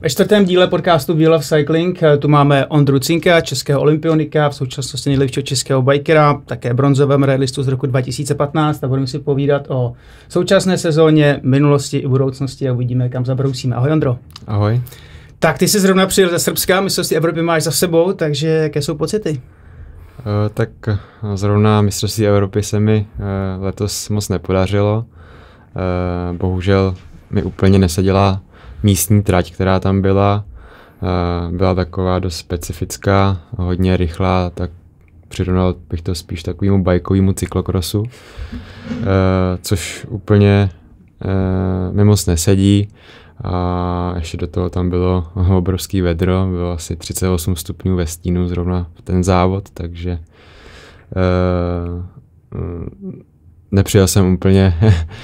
Ve čtvrtém díle podcastu Wheel of Cycling eh, tu máme Ondru Cinka, českého olympionika, v současnosti nejlepšího českého bikera, také bronzovém realistu z roku 2015 a budeme si povídat o současné sezóně, minulosti i budoucnosti a uvidíme, kam zabrousíme. Ahoj Ondro. Ahoj. Tak ty jsi zrovna přijel ze Srbska, mistrovství Evropy máš za sebou, takže jaké jsou pocity? Uh, tak eh, zrovna mistrovství Evropy se mi uh, letos moc nepodařilo. Uh, bohužel mi úplně neseděla místní trať, která tam byla, eh, byla taková dost specifická, hodně rychlá, tak přirovnal bych to spíš takovému bajkovému cyklokrosu, eh, což úplně eh, mi moc nesedí. A ještě do toho tam bylo obrovský vedro, bylo asi 38 stupňů ve stínu zrovna ten závod, takže mm, nepřijel jsem úplně,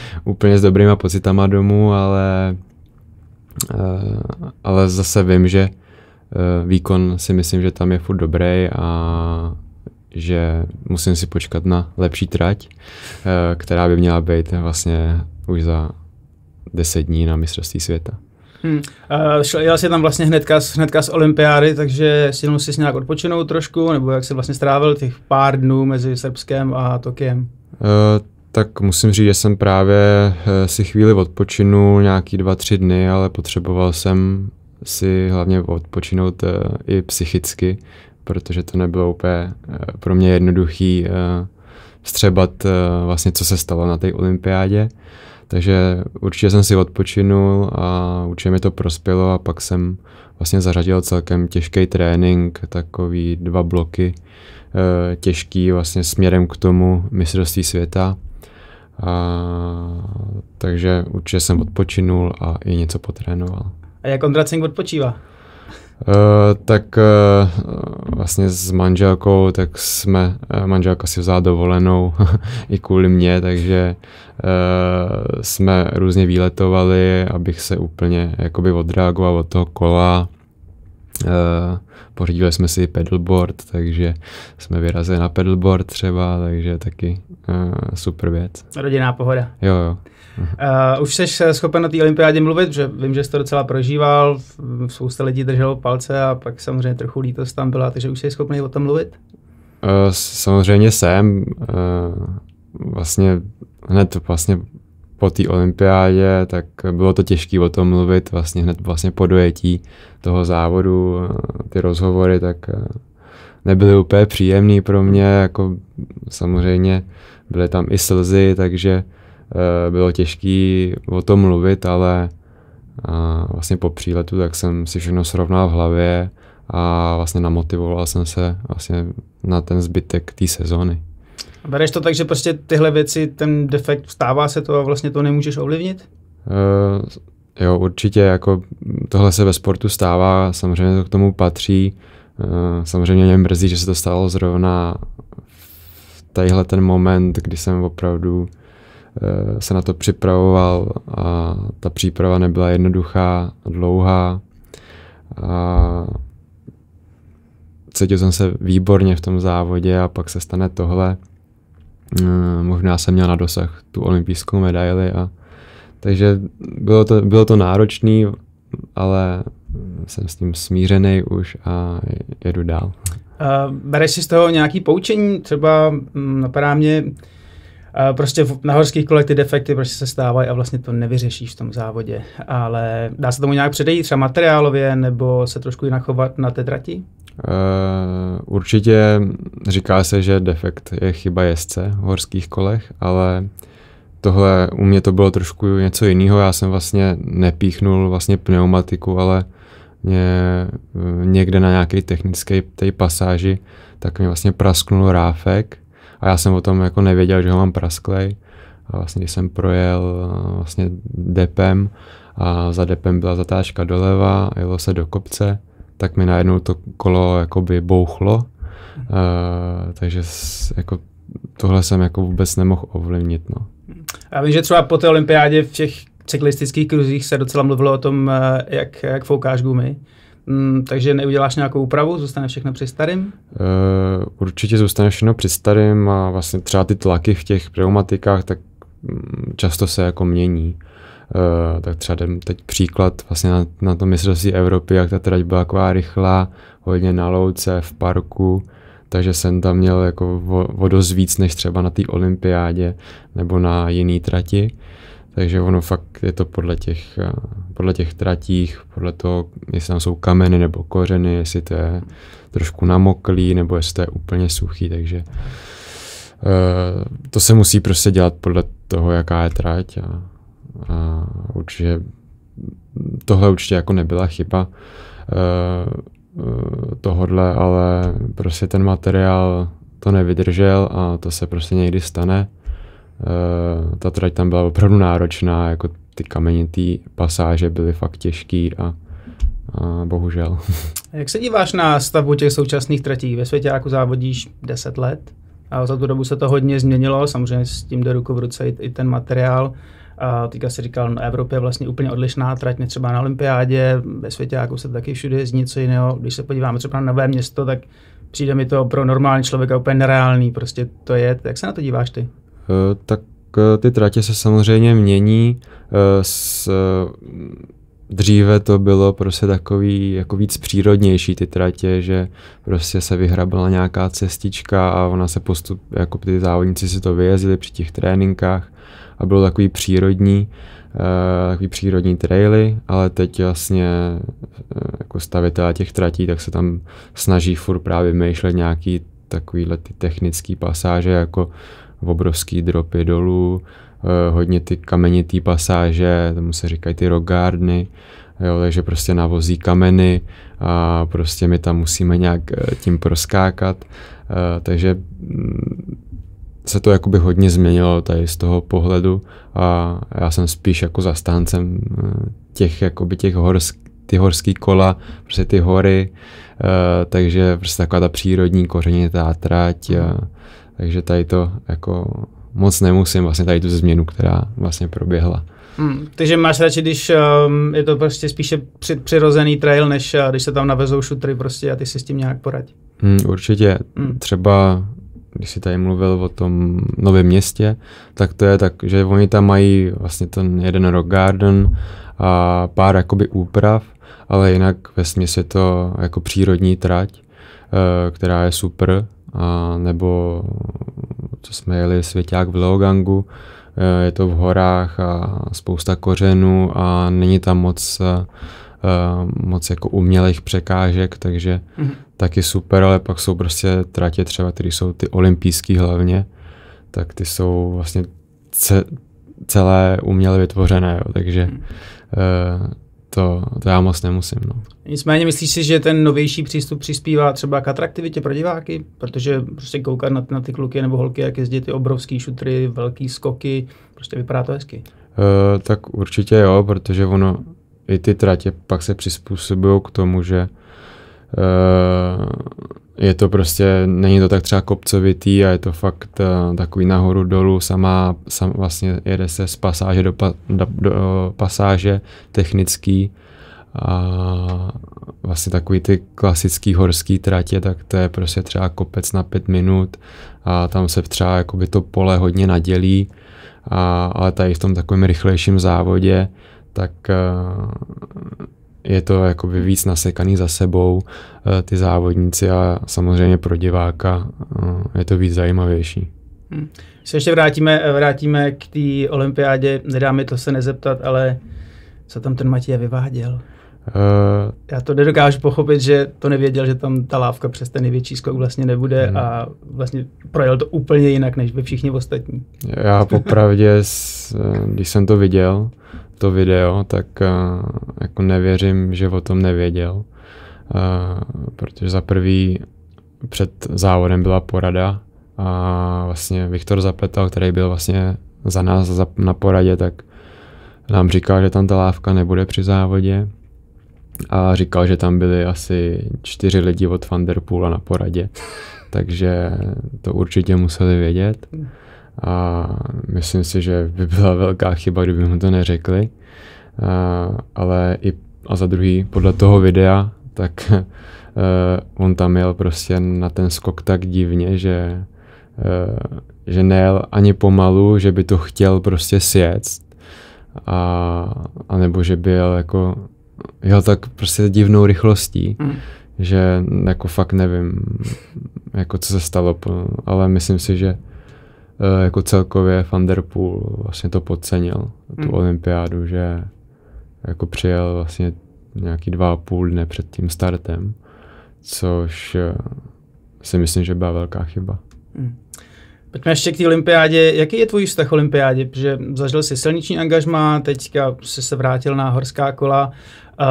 úplně s dobrýma pocitama domů, ale Eh, ale zase vím, že eh, výkon si myslím, že tam je furt dobrý a že musím si počkat na lepší trať, eh, která by měla být vlastně už za 10 dní na mistrovství světa. Hmm. Uh, jel jsi tam vlastně hnedka, hnedka z olympiády, takže si musíš si nějak odpočinout trošku, nebo jak jsi vlastně strávil těch pár dnů mezi Srbskem a Tokiem? Uh, tak musím říct, že jsem právě eh, si chvíli odpočinul nějaký dva, tři dny, ale potřeboval jsem si hlavně odpočinout eh, i psychicky, protože to nebylo úplně eh, pro mě jednoduchý střebat vlastně, co se stalo na té olympiádě. Takže určitě jsem si odpočinul a určitě mi to prospělo a pak jsem vlastně zařadil celkem těžký trénink, takový dva bloky těžký vlastně směrem k tomu mistrovství světa a, takže určitě jsem odpočinul a i něco potrénoval. A jak Cink odpočívá? Uh, tak uh, vlastně s manželkou, tak jsme, uh, manželka si vzala dovolenou i kvůli mě, takže uh, jsme různě výletovali, abych se úplně jakoby odreagoval od toho kola Eh, pořídili jsme si pedalboard, takže jsme vyrazili na pedalboard třeba, takže taky eh, super věc. Rodinná pohoda. Jo, jo. Uh, už jsi schopen na té olympiádě mluvit, že vím, že jsi to docela prožíval, spousta lidí drželo palce a pak samozřejmě trochu lítost tam byla, takže už jsi schopný o tom mluvit? Uh, samozřejmě jsem. Uh, vlastně hned vlastně po té olympiádě, tak bylo to těžké o tom mluvit vlastně hned vlastně po dojetí toho závodu, eh, ty rozhovory, tak eh, nebyly úplně příjemný pro mě, jako samozřejmě byly tam i slzy, takže eh, bylo těžké o tom mluvit, ale vlastně po příletu tak jsem si všechno srovnal v hlavě a vlastně namotivoval jsem se vlastně na ten zbytek té sezóny. Bereš to tak, že prostě tyhle věci, ten defekt, stává se to a vlastně to nemůžeš ovlivnit? Uh, jo, určitě, jako tohle se ve sportu stává, samozřejmě to k tomu patří. Uh, samozřejmě mě mrzí, že se to stalo zrovna v tadyhle ten moment, kdy jsem opravdu uh, se na to připravoval a ta příprava nebyla jednoduchá, dlouhá. A cítil jsem se výborně v tom závodě a pak se stane tohle. Eh, možná jsem měl na dosah tu olympijskou medaili a takže bylo to, bylo to náročný, ale jsem s tím smířený už a jedu dál. Uh, bereš si z toho nějaký poučení? Třeba m, hm, napadá mě, uh, prostě v, na horských kolech ty defekty prostě se stávají a vlastně to nevyřešíš v tom závodě. Ale dá se tomu nějak předejít, třeba materiálově, nebo se trošku jinak chovat na té trati? Eh, určitě říká se, že defekt je chyba jezdce v horských kolech, ale tohle u mě to bylo trošku něco jiného. Já jsem vlastně nepíchnul vlastně pneumatiku, ale mě eh, někde na nějaké technické té pasáži, tak mi vlastně prasknul ráfek a já jsem o tom jako nevěděl, že ho mám prasklej. A vlastně když jsem projel eh, vlastně depem a za depem byla zatáčka doleva, jelo se do kopce, tak mi najednou to kolo jakoby bouchlo. Uh, takže jako tohle jsem jako vůbec nemohl ovlivnit. No. Já vím, že třeba po té olympiádě v těch cyklistických kruzích se docela mluvilo o tom, eh, jak, jak foukáš gumy. Mm, takže neuděláš nějakou úpravu, zůstane všechno při starým? Uh, určitě zůstane všechno při starým a vlastně třeba ty tlaky v těch pneumatikách tak mm, často se jako mění. Eh, tak třeba jdem teď příklad vlastně na, na tom mistrovství Evropy, jak ta trať byla taková rychlá, hodně na louce, v parku, takže jsem tam měl jako vodost víc než třeba na té olympiádě nebo na jiný trati. Takže ono fakt je to podle těch, eh, podle těch tratích, podle toho, jestli tam jsou kameny nebo kořeny, jestli to je trošku namoklý nebo jestli to je úplně suchý, takže uh, to se musí prostě dělat podle toho, jaká je trať a a určitě tohle určitě jako nebyla chyba eh, eh, tohodle, ale prostě ten materiál to nevydržel a to se prostě někdy stane. Eh, ta trať tam byla opravdu náročná, jako ty kamenitý pasáže byly fakt těžký a, a bohužel. A jak se díváš na stavbu těch současných tratí? Ve světě jako závodíš 10 let a za tu dobu se to hodně změnilo, samozřejmě s tím jde ruku v ruce i ten materiál. A teďka si říkal, na no, Evropa je vlastně úplně odlišná, trať třeba na olympiádě, ve světě jako se taky všude z něco jiného. Když se podíváme třeba na nové město, tak přijde mi to pro normální člověka úplně nereálný, prostě to je. Jak se na to díváš ty? Uh, tak eh, ty tratě se samozřejmě mění. Uh, s, uh, Dříve to bylo prostě takový jako víc přírodnější ty tratě, že prostě se vyhrabala nějaká cestička a ona se postup, jako ty závodníci si to vyjezdili při těch tréninkách a bylo takový přírodní, uh, takový přírodní traily, ale teď vlastně uh, jako stavitelé těch tratí, tak se tam snaží furt právě myšlet nějaký takovýhle ty technické pasáže, jako obrovský dropy dolů, Eh, hodně ty kamenitý pasáže, tomu se říkají ty rogárny, jo, takže prostě navozí kameny a prostě my tam musíme nějak eh, tím proskákat, eh, takže mm, se to jakoby hodně změnilo tady z toho pohledu a já jsem spíš jako zastáncem těch, jakoby těch horsk, ty horský kola, prostě ty hory, takže prostě taková ta přírodní kořenitá trať, takže tady to jako moc nemusím vlastně tady tu změnu, která vlastně proběhla. Hmm, takže máš radši, když um, je to prostě spíše při, přirozený trail, než uh, když se tam navezou šutry prostě a ty si s tím nějak poradí. Hmm, určitě. Hmm. Třeba když jsi tady mluvil o tom novém městě, tak to je tak, že oni tam mají vlastně ten jeden rock garden a pár jakoby úprav, ale jinak ve směs je to jako přírodní trať, eh, která je super, a nebo co jsme jeli, Svěťák v Leogangu, eh, je to v horách a spousta kořenů a není tam moc eh, moc jako umělých překážek, takže mm-hmm. taky super, ale pak jsou prostě tratě třeba, které jsou ty olympijský hlavně, tak ty jsou vlastně ce, celé uměle vytvořené, jo, takže mm. hmm to, to já moc nemusím. No. Nicméně myslíš si, že ten novější přístup přispívá třeba k atraktivitě pro diváky? Protože prostě koukat na, na ty kluky nebo holky, jak jezdí ty obrovský šutry, velký skoky, prostě vypadá to hezky. Uh, tak určitě jo, protože ono, i ty tratě pak se přizpůsobují k tomu, že uh, je to prostě, není to tak třeba kopcovitý a je to fakt uh, takový nahoru dolů, sama, sam, vlastně jede se z pasáže do, pa, do, do pasáže technický a vlastně takový ty klasický horský tratě, tak to je prostě třeba kopec na pět minut a tam se třeba jakoby to pole hodně nadělí, a, ale tady v tom takovém rychlejším závodě, tak uh, je to jakoby víc nasekaný za sebou eh, ty závodníci a samozřejmě pro diváka eh, je to víc zajímavější. Hmm. Se ještě vrátíme, eh, vrátíme k té olympiádě, nedá mi to se nezeptat, ale co tam ten Matěj vyváděl? Uh, Já to nedokážu pochopit, že to nevěděl, že tam ta lávka přes ten největší skok vlastně nebude hmm. a vlastně projel to úplně jinak než by všichni ostatní. Já popravdě, když jsem to viděl, to video, tak eh, jako nevěřím, že o tom nevěděl. Eh, protože za prvý před závodem byla porada a vlastně Viktor Zapletal, který byl vlastně za nás na poradě, tak nám říkal, že tam ta lávka nebude při závodě a říkal, že tam byly asi čtyři lidi od Vanderpoola na poradě, takže to určitě museli vědět. Hmm. A myslím si, že by byla velká chyba, kdyby mu to neřekli. A, ale i a za druhý, podle toho videa, tak uh, on tam jel prostě na ten skok tak divně, že, uh, že nejel ani pomalu, že by to chtěl prostě sjet, a, a nebo že by jel jako jel tak prostě divnou rychlostí, mm. že jako fakt nevím, jako co se stalo, ale myslím si, že Eh, jako celkově Thunderpool vlastně to podcenil, tu hmm. olympiádu, že jako přijel vlastně nějaký dva a půl dne před tím startem, což eh, si myslím, že byla velká chyba. Hmm. Pojďme ještě k té olympiádě. Jaký je tvůj vztah olympiádě? Protože zažil jsi silniční angažma, teďka jsi se vrátil na horská kola. Eh,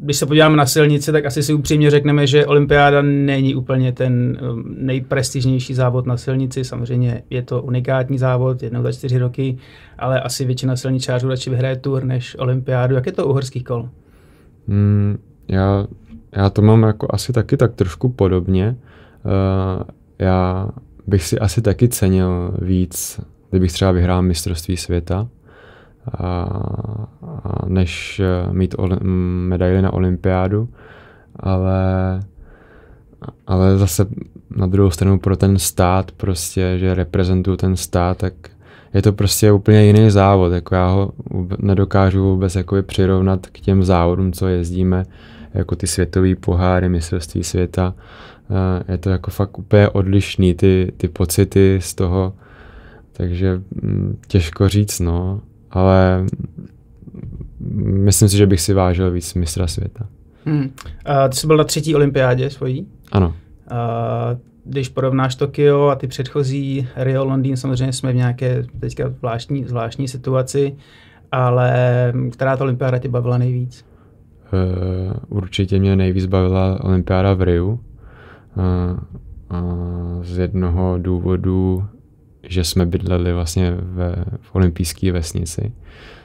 když se podíváme na silnici, tak asi si upřímně řekneme, že olympiáda není úplně ten eh, nejprestižnější závod na silnici. Samozřejmě je to unikátní závod, jednou za čtyři roky, ale asi většina silničářů radši vyhraje tur než olympiádu. Jak je to uhorský kol? Hmm, já, já to mám jako asi taky tak trošku podobně. Uh, já bych si asi taky cenil víc, kdybych třeba vyhrál mistrovství světa, než eh, mít medaily na olympiádu, ale, ale zase na druhou stranu pro ten stát prostě, že reprezentuju ten stát, tak je to prostě úplně jiný závod, jako já ho nedokážu vůbec jakoby přirovnat k těm závodům, co jezdíme, jako ty světové poháry, mistrovství světa. Eh, je to jako fakt úplně odlišný, ty, ty pocity z toho, takže mm, těžko říct, no ale myslím si, že bych si vážil víc mistra světa. Hmm. A ty jsi byl na třetí olympiádě svojí? Ano. A když porovnáš Tokio a ty předchozí Rio, Londýn, samozřejmě jsme v nějaké teďka zvláštní, zvláštní situaci, ale která ta olympiáda tě bavila nejvíc? Uh, určitě mě nejvíc bavila olympiáda v Riu. Uh, uh, z jednoho důvodu že jsme bydleli vlastně ve, v olympijské vesnici,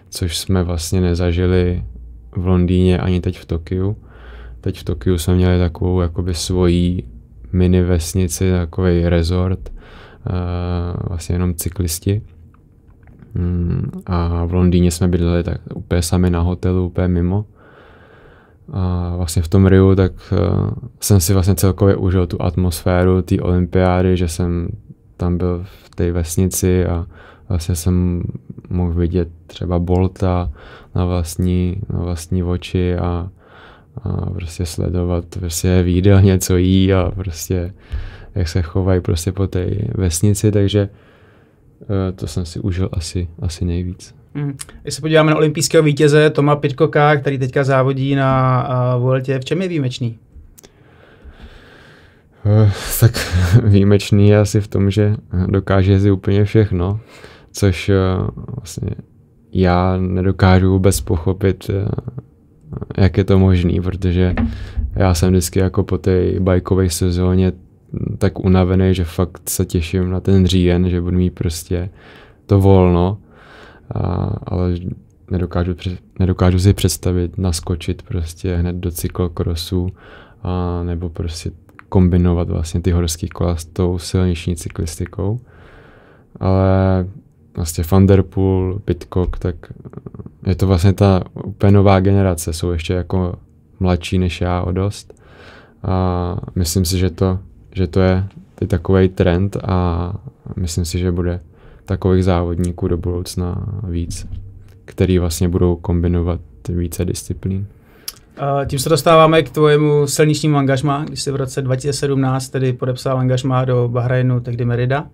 což jsme vlastně nezažili v Londýně ani teď v Tokiu. Teď v Tokiu jsme měli takovou jakoby svoji mini vesnici, takový resort, eh, vlastně jenom cyklisti. Mm, a v Londýně jsme bydleli tak úplně sami na hotelu, úplně mimo. A vlastně v tom Riu, tak eh, jsem si vlastně celkově užil tu atmosféru té olympiády, že jsem tam byl v té vesnici a vlastně jsem mohl vidět třeba Bolta na vlastní, na vlastní oči a, a prostě sledovat prostě viděl něco jí a prostě jak se chovají prostě po té vesnici, takže eh, to jsem si užil asi, asi nejvíc. Hmm. Když se podíváme na olympijského vítěze Toma Pitkoka, který teďka závodí na uh, eh, Vuelte, v čem je výjimečný? Eh, tak výjimečný je asi v tom, že dokáže jezdit úplně všechno, což eh, vlastně já nedokážu vůbec pochopit, eh, jak je to možný, protože já jsem vždycky jako po té bajkové sezóně tak unavený, že fakt se těším na ten říjen, že budu mít prostě to volno, a, ale nedokážu, nedokážu si představit naskočit prostě hned do cyklokrosu a nebo prostě kombinovat vlastně ty horské kola s tou silnější cyklistikou. Ale vlastně Vanderpool, Pitcock, tak eh, je to vlastně ta úplně nová generace, jsou ještě jako mladší než já o dost. A myslím si, že to, že to je teď takový trend a myslím si, že bude takových závodníků do budoucna víc, který vlastně budou kombinovat více disciplín. Tím se dostáváme k tvojemu silničnímu angažmá, když jsi v roce 2017 tedy podepsal angažmá do Bahrajnu, tehdy Merida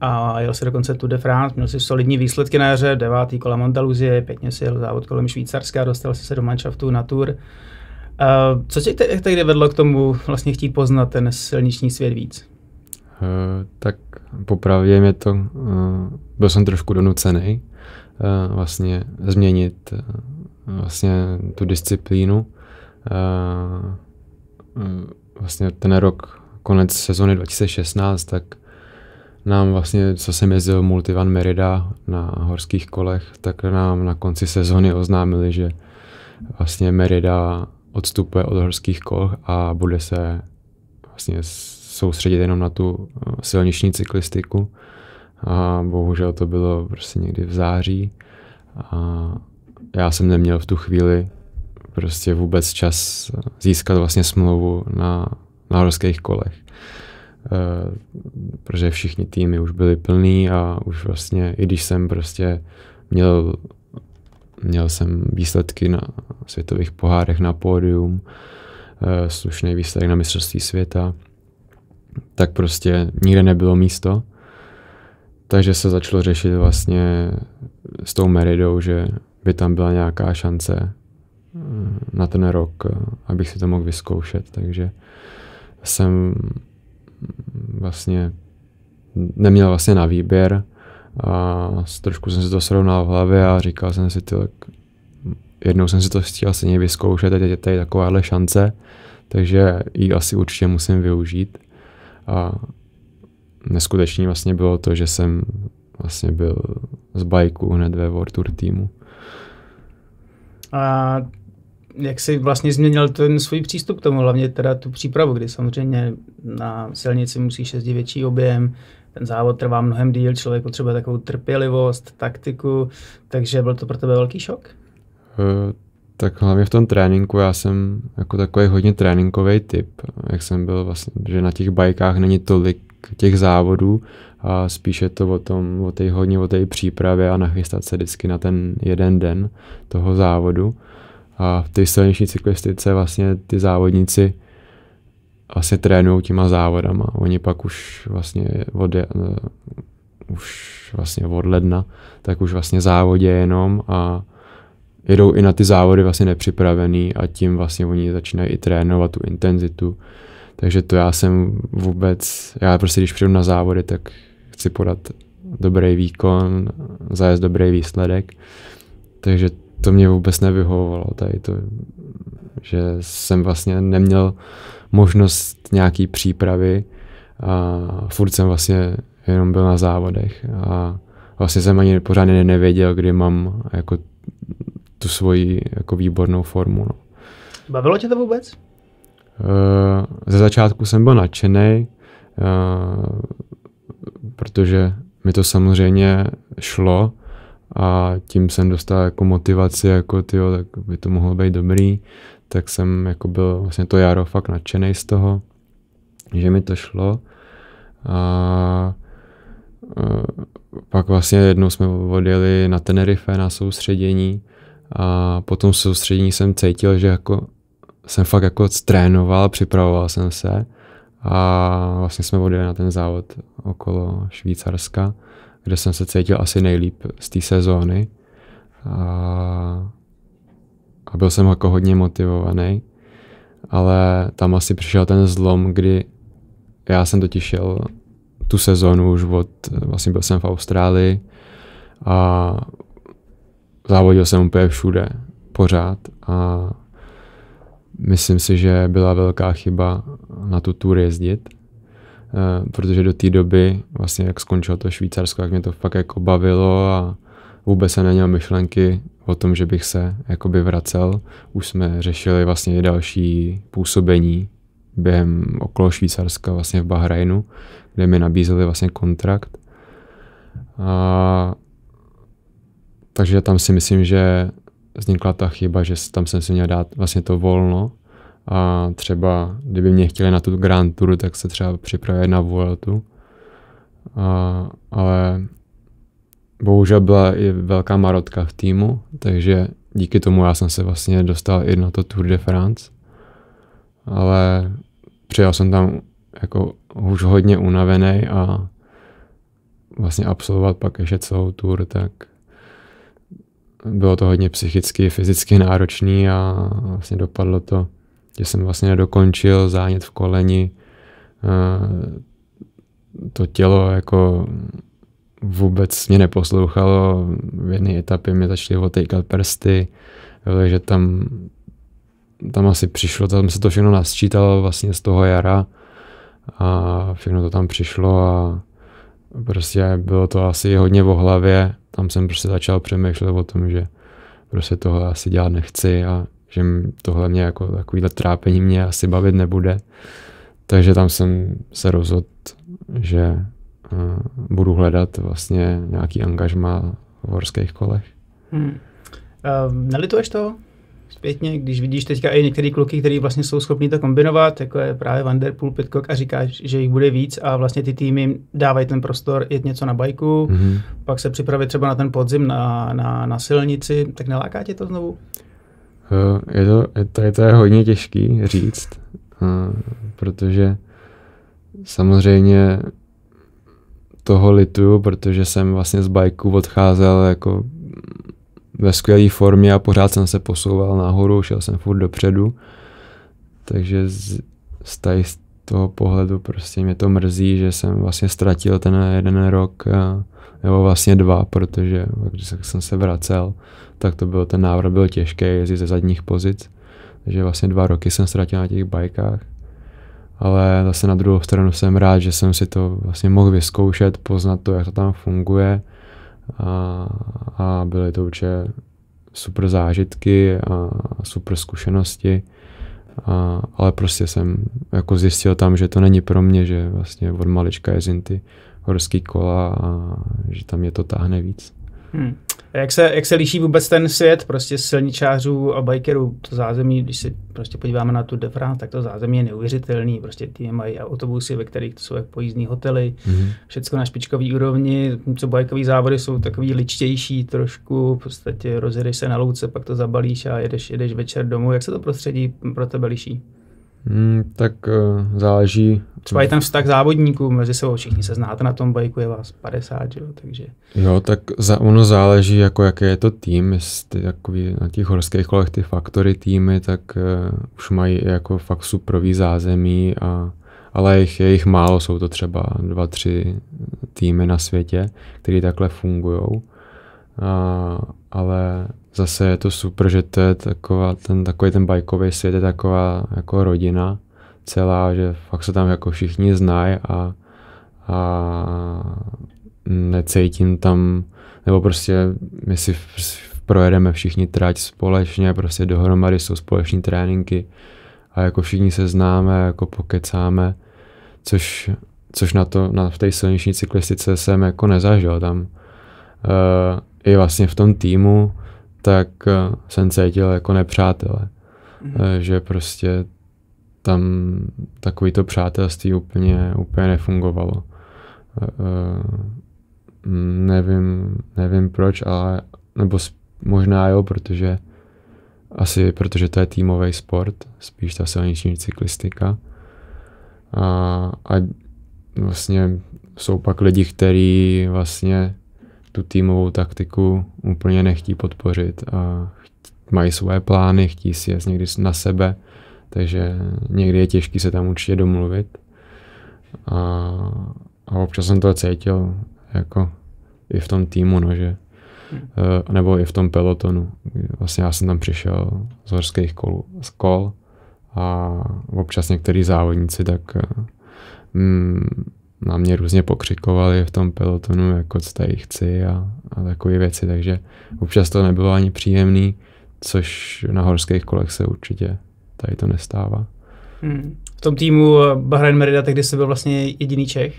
a jel si dokonce tu de France, měl si solidní výsledky na jaře, devátý kola Montaluzie, pěkně si jel závod kolem Švýcarska, dostal si se do manšaftu na Tour. Uh, co tě te- tehdy vedlo k tomu vlastně chtít poznat ten silniční svět víc? Uh, tak popravdě mě to, uh, byl jsem trošku donucený, Eh, vlastně změnit eh, vlastně tu disciplínu. Eh, mm, vlastně ten rok, konec sezóny 2016, tak nám vlastně, co jsem jezdil Multivan Merida na horských kolech, tak nám na konci sezóny oznámili, že vlastně Merida odstupuje od horských kol a bude se vlastně soustředit jenom na tu silniční cyklistiku. A bohužel to bylo prostě někdy v září. A já jsem neměl v tu chvíli prostě vůbec čas získat vlastně smlouvu na horských kolech. E, protože všichni týmy už byly plný a už vlastně, i když jsem prostě měl, měl jsem výsledky na světových pohárech na pódium, e, slušný výsledek na mistrovství světa, tak prostě nikde nebylo místo. Takže se začalo řešit vlastně s tou Meridou, že by tam byla nějaká šance eh, na ten rok, eh, abych si to mohl vyzkoušet. Takže jsem mm, vlastně neměl vlastně na výběr a trošku jsem si to srovnal v hlavě a říkal jsem si, tak jednou jsem si to chtěl někdy vyzkoušet, teď je tady takováhle šance, takže ji asi určitě musím využít. A neskutečný vlastně bylo to, že jsem vlastně byl z bajku hned ve World Tour týmu. A jak jsi vlastně změnil ten svůj přístup k tomu, hlavně teda tu přípravu, kdy samozřejmě na silnici musíš jezdit větší objem, ten závod trvá mnohem díl, člověk potřebuje takovou trpělivost, taktiku, takže byl to pro tebe velký šok? Uh, tak hlavně v tom tréninku, já jsem jako takový hodně tréninkový typ, jak jsem byl vlastně, že na těch bajkách není tolik těch závodů a spíše to o tom, o té hodně o té přípravě a nachystat se vždycky na ten jeden den toho závodu. A v té silniční cyklistice vlastně ty závodníci vlastně trénují těma závodama. Oni pak už vlastně od, uh, už vlastně od ledna, tak už vlastně závodě jenom a jedou i na ty závody vlastně nepřipravený a tím vlastně oni začínají i trénovat tu intenzitu, takže to já jsem vůbec, já prostě když přijdu na závody, tak chci podat dobrý výkon, zajet dobrý výsledek. Takže to mě vůbec nevyhovovalo tady to, že jsem vlastně neměl možnost nějaký přípravy a furt jsem vlastně jenom byl na závodech a vlastně jsem ani pořádně nevěděl, kdy mám jako tu svoji jako výbornou formu. No. Bavilo tě to vůbec? Eh, ze začátku jsem byl nadšený, eh, protože mi to samozřejmě šlo a tím jsem dostal jako motivaci, jako tyjo, tak by to mohlo být dobrý, tak jsem jako byl vlastně to jaro fakt nadšený z toho, že mi to šlo. A eh, pak vlastně jednou jsme odjeli na Tenerife na soustředění a po tom soustředění jsem cítil, že jako jsem fakt jako trénoval, připravoval jsem se a vlastně jsme odjeli na ten závod okolo Švýcarska, kde jsem se cítil asi nejlíp z té sezóny a, a byl jsem jako hodně motivovaný, ale tam asi přišel ten zlom, kdy já jsem totiž jel tu sezónu už od, vlastně byl jsem v Austrálii a závodil jsem úplně všude, pořád a Myslím si, že byla velká chyba na tu tour jezdit, eh, protože do té doby, vlastně jak skončilo to Švýcarsko, jak mě to fakt jako bavilo a vůbec jsem neměl myšlenky o tom, že bych se jakoby vracel. Už jsme řešili vlastně další působení během okolo Švýcarska, vlastně v Bahrajnu, kde mi nabízeli vlastně kontrakt. A, takže tam si myslím, že vznikla ta chyba, že tam jsem si měl dát vlastně to volno a třeba, kdyby mě chtěli na tu Grand Tour, tak se třeba připravit na Vueltu. A, ale bohužel byla i velká marotka v týmu, takže díky tomu já jsem se vlastně dostal i na to Tour de France. Ale přijel jsem tam jako už hodně unavený a vlastně absolvovat pak ještě celou tour, tak bylo to hodně psychicky, fyzicky náročný a vlastně dopadlo to, že jsem vlastně nedokončil zánět v koleni. Eh, to tělo jako vůbec mě neposlouchalo. V jedné etapě mě začaly otejkat prsty, takže tam, tam asi přišlo, tam se to všechno nasčítalo vlastně z toho jara a všechno to tam přišlo a prostě bylo to asi hodně v hlavě tam jsem prostě začal přemýšlet o tom, že prostě tohle asi dělat nechci a že tohle mě jako takovýhle trápení mě asi bavit nebude. Takže tam jsem se rozhodl, že uh, budu hledat vlastně nějaký angažma v horských kolech. Hmm. Uh, nelituješ toho? zpětně, když vidíš teďka i některé kluky, který vlastně jsou schopni to kombinovat, jako je právě Vanderpool, Pitcock a říkáš, že jich bude víc a vlastně ty týmy dávají ten prostor jet něco na bajku, mm-hmm. pak se připravit třeba na ten podzim na, na, na silnici, tak neláká tě to znovu? Eh, je to, je to, je to hodně těžký říct, eh, protože samozřejmě toho lituju, protože jsem vlastně z bajku odcházel jako ve skvělé formě a pořád jsem se posouval nahoru, šel jsem furt dopředu. Takže z, z, tady, z toho pohledu prostě mě to mrzí, že jsem vlastně ztratil ten jeden rok, nebo vlastně dva, protože když jsem se vracel, tak to byl, ten návrat byl těžký, jezdit ze zadních pozic. Takže vlastně dva roky jsem ztratil na těch bajkách. Ale zase na druhou stranu jsem rád, že jsem si to vlastně mohl vyzkoušet, poznat to, jak to tam funguje a, a byly to určitě super zážitky a super zkušenosti, a, ale prostě jsem jako zjistil tam, že to není pro mě, že vlastně od malička jezdím ty horský kola a že tam mě to táhne víc. Hmm. Jak se, jak se liší vůbec ten svět prostě silničářů a bikerů? To zázemí, když se prostě podíváme na tu France, tak to zázemí je neuvěřitelný. Prostě ty mají autobusy, ve kterých to jsou jak pojízdní hotely, mm-hmm. všechno na špičkový úrovni, co bajkové závody jsou takový ličtější trošku, v podstatě rozjedeš se na louce, pak to zabalíš a jedeš, jedeš večer domů. Jak se to prostředí pro tebe liší? Hmm, tak uh, záleží. Třeba i ten vztah závodníků mezi sebou, všichni se znáte na tom bajku, je vás 50, jo, takže. Jo, tak za, ono záleží, jako jaký je to tým, jestli takový na těch horských kolech ty faktory týmy, tak uh, už mají jako fakt suprový zázemí, a, ale jich, je jich málo, jsou to třeba dva, tři týmy na světě, které takhle fungují. ale zase je to super, že to je taková, ten, takový ten bajkový svět je taková jako rodina celá, že fakt se tam jako všichni znají a, a necítím tam, nebo prostě my si projedeme všichni trať společně, prostě dohromady jsou společní tréninky a jako všichni se známe, jako pokecáme, což, což na to, na, v té silniční cyklistice jsem jako nezažil tam. Uh, I vlastně v tom týmu tak eh, jsem cítil jako nepřátelé. Mm-hmm. Že prostě tam takový to přátelství úplně, úplně nefungovalo. Eh, nevím, nevím proč, ale nebo možná jo, protože asi protože to je týmový sport, spíš ta silniční cyklistika. A, a vlastně jsou pak lidi, kteří vlastně tu týmovou taktiku úplně nechtí podpořit a mají své plány, chtí si je někdy na sebe, takže někdy je těžký se tam určitě domluvit. A, a občas jsem to cítil jako i v tom týmu, no, že, hmm. eh, nebo i v tom pelotonu. Vlastně já jsem tam přišel z horských kolů, z kol a občas některý závodníci tak mm, na mě různě pokřikovali v tom pelotonu, jako co tady chci a, a takové věci, takže občas to nebylo ani příjemný, což na horských kolech se určitě tady to nestává. Hmm. V tom týmu eh, Bahrain Merida tehdy jsi byl vlastně jediný Čech,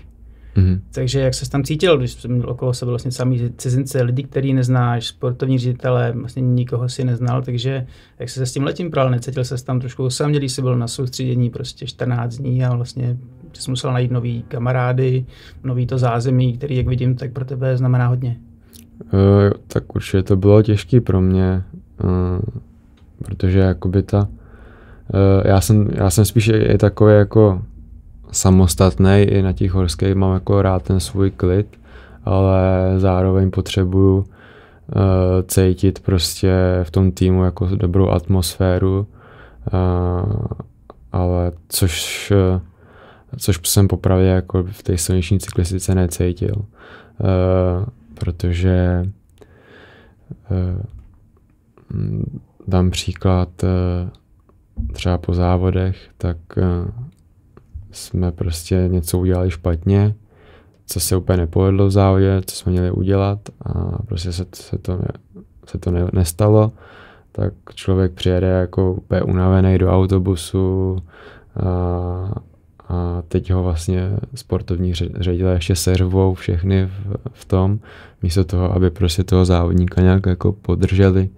hmm takže jak se tam cítil, když jsi měl okolo sebe vlastně samý cizince, lidi, který neznáš, sportovní ředitele, vlastně nikoho si neznal, takže jak se s tím letím pral, necítil se tam trošku osamělý, jsi byl na soustředění prostě 14 dní a vlastně jsi musel najít nový kamarády, nový to zázemí, který, jak vidím, tak pro tebe znamená hodně. Uh, tak určitě to bylo těžké pro mě, uh, protože jakoby ta, uh, já, jsem, já jsem spíš i takový jako samostatný i na těch horských mám jako rád ten svůj klid, ale zároveň potřebuju uh, cítit prostě v tom týmu jako dobrou atmosféru, uh, ale což uh, což jsem popravě jako v té silniční cyklistice necítil, uh, protože uh, dám příklad uh, třeba po závodech, tak uh, jsme prostě něco udělali špatně, co se úplně nepovedlo v závodě, co jsme měli udělat a prostě se, se to, se to ne, nestalo, tak člověk přijede jako úplně unavený do autobusu a a teď ho vlastně sportovní ředitelé ještě servou všechny v, v tom, místo toho, aby prostě toho závodníka nějak jako podrželi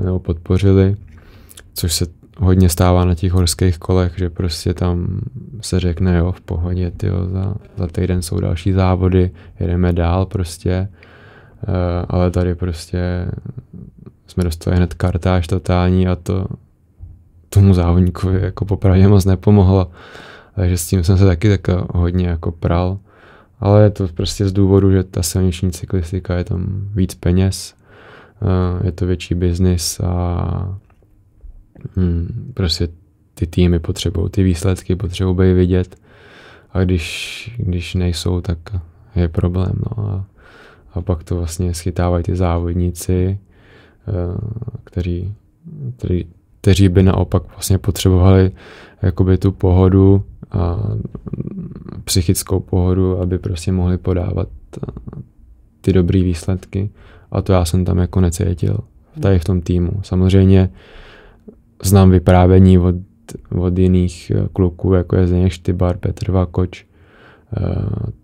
eh, nebo podpořili, což se hodně stává na těch horských kolech, že prostě tam se řekne, jo, v pohodě, tyjo, za, za týden jsou další závody, jedeme dál prostě, eh, ale tady prostě jsme dostali hned kartáž totální a to tomu závodníkovi jako popravdě moc nepomohlo. Takže s tím jsem se taky tak hodně jako pral. Ale je to prostě z důvodu, že ta silniční cyklistika je tam víc peněz, eh, je to větší biznis a hm, prostě ty týmy potřebují, ty výsledky potřebují vidět a když, když nejsou, tak je problém. No a, a pak to vlastně schytávají ty závodníci, eh, kteří, kteří kteří by naopak vlastně potřebovali jakoby tu pohodu, a psychickou pohodu, aby prostě mohli podávat eh, ty dobré výsledky. A to já jsem tam jako necítil, tady v tom týmu. Samozřejmě znám vyprávění od, od jiných eh, kluků, jako je Zdeněk Štybar, Petr Vakoč, eh,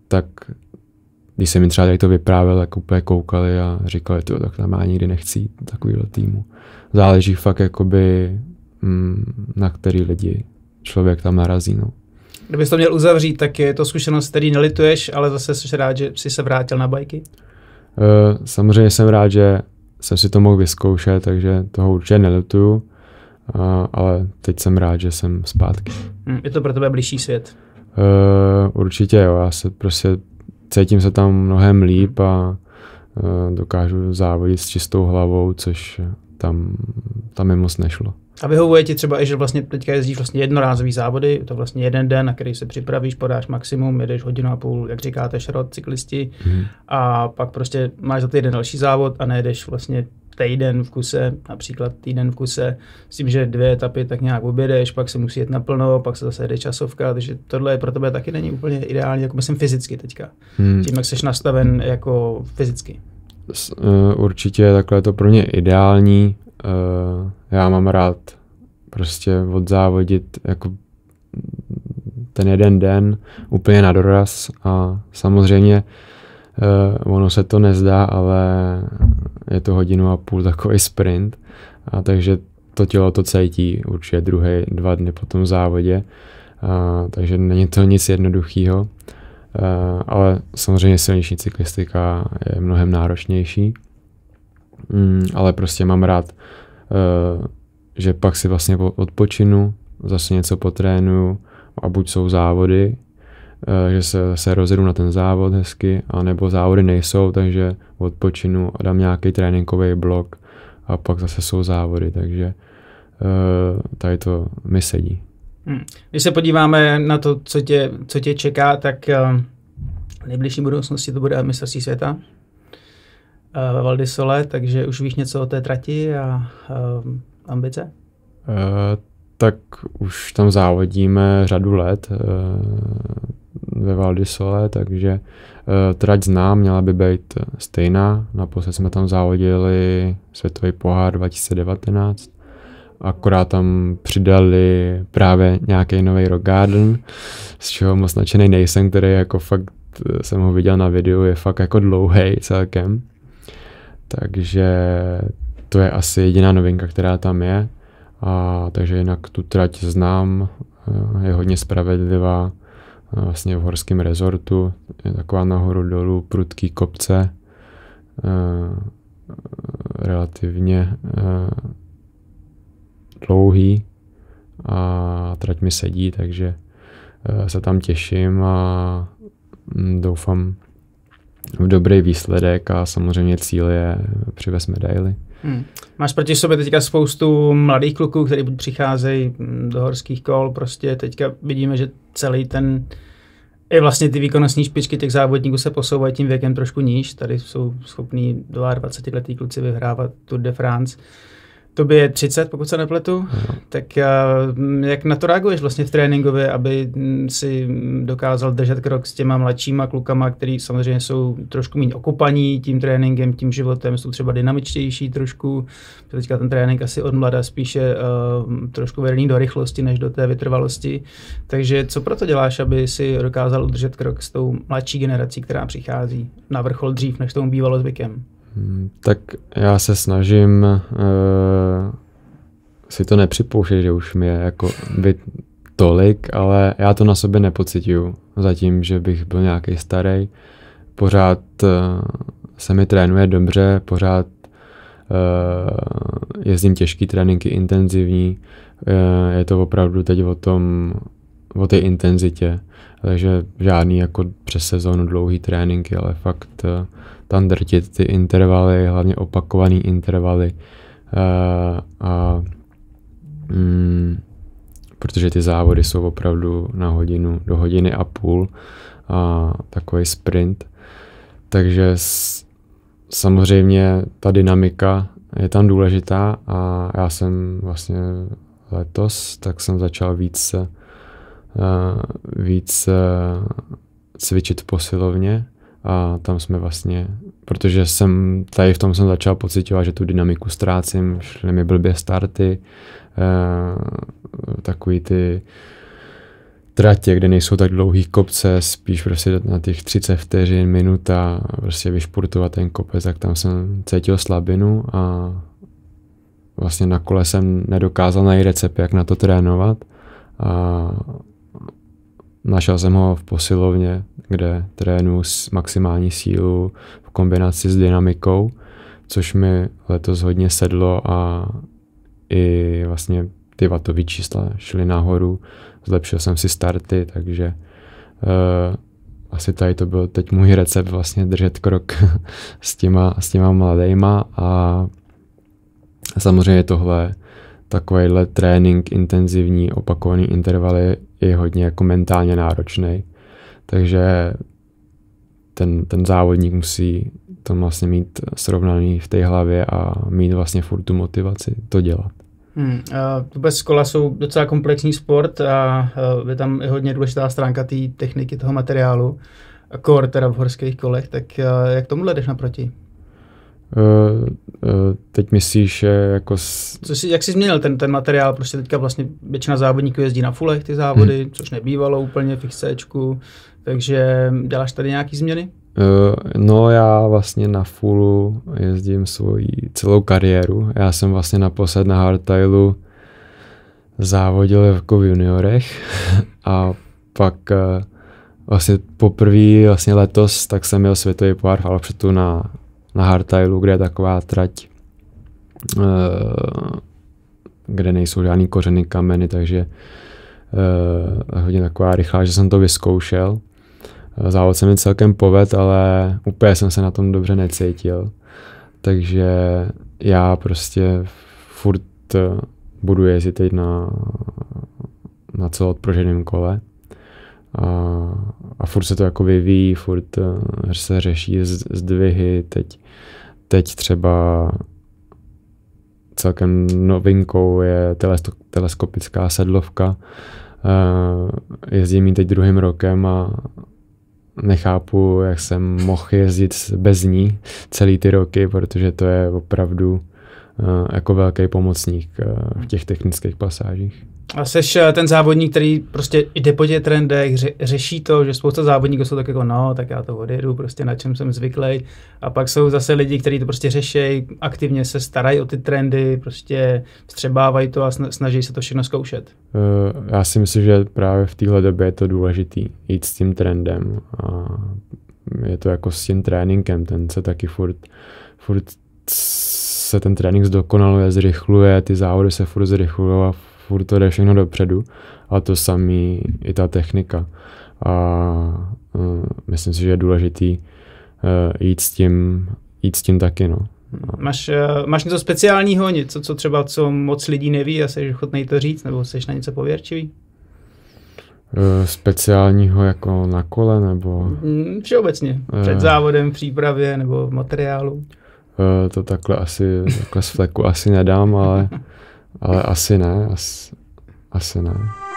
tak když se mi třeba tady to vyprávěl, tak úplně koukali a říkali, to tak tam já nikdy nechci takovýhle týmu. Záleží fakt jakoby, mm, na který lidi člověk tam narazí. No. Kdybys to měl uzavřít, tak je to zkušenost, který nelituješ, ale zase jsi rád, že jsi se vrátil na bajky? Eh, samozřejmě jsem rád, že jsem si to mohl vyzkoušet, takže toho určitě nelituju, eh, ale teď jsem rád, že jsem zpátky. Hm, je to pro tebe blížší svět? Eh, určitě jo, já se prostě cítím se tam mnohem líp a e, dokážu závodit s čistou hlavou, což tam, tam mi moc nešlo. A vyhovuje ti třeba i, že vlastně teďka jezdíš vlastně jednorázový závody, to vlastně jeden den, na který se připravíš, podáš maximum, jedeš hodinu a půl, jak říkáte, šrot, cyklisti, hmm. a pak prostě máš za týden další závod a nejedeš vlastně týden v kuse, například týden v kuse, s tím, že dvě etapy tak nějak objedeš, pak se musí jet naplno, pak se zase jede časovka, takže tohle pro tebe taky není úplně ideální, jako myslím fyzicky teďka, hmm. tím, jak jsi nastaven jako fyzicky. Eh, určitě takhle je to pro mě ideální. Eh, já mám rád prostě odzávodit jako ten jeden den úplně na doraz a samozřejmě Uh, ono se to nezdá, ale je to hodinu a půl takový sprint, a takže to tělo to cítí určitě druhé dva dny po tom závodě, uh, takže není to nic jednoduchého, eh, ale samozřejmě silniční cyklistika je mnohem náročnější, mm, ale prostě mám rád, uh, že pak si vlastně odpočinu, zase něco potrénuju a buď jsou závody, Eh, že se, se rozjedu na ten závod hezky, anebo závody nejsou, takže odpočinu a dám nějaký tréninkový blok a pak zase jsou závody, takže eh, tady to mi sedí. Hmm. Když se podíváme na to, co tě, co tě čeká, tak eh, v nejbližší budoucnosti to bude mistrovství světa ve Valdisole, takže už víš něco o té trati a ambice? tak už tam závodíme řadu let, ve Valdisole, takže eh, trať znám, měla by být stejná. Naposled jsme tam závodili světový pohár 2019, akorát tam přidali právě nějaký nový Rock Garden, z čeho moc nadšený nejsem, který jako fakt eh, jsem ho viděl na videu, je fakt jako dlouhý celkem. Takže to je asi jediná novinka, která tam je. A, takže jinak tu trať znám, eh, je hodně spravedlivá Eh, vlastně v horském rezortu, je taková nahoru dolů, prudký kopce, eh, relativně eh, dlouhý a trať mi sedí, takže se tam těším a hm, doufám v dobrý výsledek a samozřejmě cíl je přivez medaily. Hmm. Máš proti sobě teďka spoustu mladých kluků, kteří přicházejí hm, do horských kol, prostě teďka vidíme, že celý ten i vlastně ty výkonnostní špičky těch závodníků se posouvají tím věkem trošku níž. Tady jsou schopní 22 letý kluci vyhrávat Tour de France. Tobě je 30, pokud se nepletu. No. Tak eh, jak na to reaguješ vlastně v tréninkově, aby mm, si mm, dokázal držet krok s těma mladšíma klukama, který samozřejmě jsou trošku méně okupaní tím tréninkem, tím životem, jsou třeba dynamičtější trošku. Teďka ten trénink asi od mlada spíše uh, trošku vedený do rychlosti, než do té vytrvalosti. Takže co proto děláš, aby si dokázal udržet krok s tou mladší generací, která přichází na vrchol dřív, než tomu bývalo zvykem? Mm, tak já se snažím uh, si to nepřipouštět, že už mi je jako by tolik, ale já to na sobě nepocituju zatím, že bych byl nějaký starý. Pořád uh, se mi trénuje dobře, pořád uh, jezdím těžký tréninky, intenzivní. Uh, je to opravdu teď o tom, o té intenzitě. Takže žádný jako přes sezónu dlouhý tréninky, ale fakt tam drtit ty intervaly, hlavně opakované intervaly. Uh, a, mm, protože ty závody jsou opravdu na hodinu, do hodiny a půl a takový sprint. Takže s, samozřejmě ta dynamika je tam důležitá a já jsem vlastně letos, tak jsem začal víc, uh, víc uh, cvičit posilovně a tam jsme vlastně, protože jsem tady v tom jsem začal pocitovat, že tu dynamiku ztrácím, šly mi blbě starty, eh, takový ty tratě, kde nejsou tak dlouhý kopce, spíš prostě na těch 30 vteřin, minuta, prostě vyšpurtovat ten kopec, tak tam jsem cítil slabinu a vlastně na kole jsem nedokázal najít recept, jak na to trénovat a Našel jsem ho v posilovně, kde trénu s maximální sílu v kombinaci s dynamikou, což mi letos hodně sedlo a i vlastně ty vatové čísla šly nahoru. Zlepšil jsem si starty, takže uh, asi tady to byl teď můj recept vlastně držet krok s těma, s těma mladejma a samozřejmě tohle takovýhle trénink intenzivní, opakovaný intervaly je hodně jako mentálně náročný. Takže ten, ten závodník musí to vlastně mít srovnaný v té hlavě a mít vlastně furt tu motivaci to dělat. Hmm, vůbec kola jsou docela komplexní sport a eh, je tam i hodně důležitá stránka té techniky, toho materiálu. Kor teda v horských kolech, tak eh, jak tomu jdeš naproti? Eh, eh, teď myslíš, jako... S... Co jsi, jak jsi změnil ten, ten materiál? Prostě teďka vlastně většina závodníků jezdí na fulech ty závody, hmm. což nebývalo úplně fixéčku, takže děláš tady nějaký změny? Uh, no já vlastně na fullu jezdím svoji celou kariéru. Já jsem vlastně naposled na hardtailu závodil jako v juniorech a pak vlastně poprvé vlastně letos, tak jsem měl světový pohár v Alpřetu na na Hardtailu, kde je taková trať, eh, kde nejsou žádný kořeny kameny, takže eh, hodně taková rychlá, že jsem to vyzkoušel. Eh, závod se mi celkem poved, ale úplně jsem se na tom dobře necítil. Takže já prostě furt budu jezdit teď na, na co odproženém kole. A, a furt se to jako vyvíjí, furt eh, se řeší zdvihy. Teď, teď třeba celkem novinkou je teleskopická sedlovka. Eh, jezdím ji teď druhým rokem a nechápu, jak jsem mohl jezdit bez ní celý ty roky, protože to je opravdu eh, jako velký pomocník v těch technických pasážích. A seš eh, ten závodník, který prostě jde po těch trendech, ře, řeší to, že spousta závodníků jsou tak jako no, tak já to odjedu, prostě na čem jsem zvyklý. A pak jsou zase lidi, kteří to prostě řeší, aktivně se starají o ty trendy, prostě střebávají to a snaží se to všechno zkoušet. Eh, já si myslím, že právě v téhle době je to důležitý jít s tím trendem. A je to jako s tím tréninkem, ten se taky furt, furt se ten trénink zdokonaluje, zrychluje, ty závody se furt zrychlují a furt to jde všechno dopředu a to samý i ta technika. A uh, myslím si, že je důležitý uh, jít s tím, jít s tím taky, no. Máš, e, máš něco speciálního, něco, co třeba co moc lidí neví a jsi ochotný to říct, nebo jsi na něco pověrčivý? speciálního jako na kole, nebo? Mm, všeobecně. Před závodem, v přípravě, nebo v materiálu. To takhle asi, takhle z fleku asi nedám, ale Ale asi ne, asi, asi ne.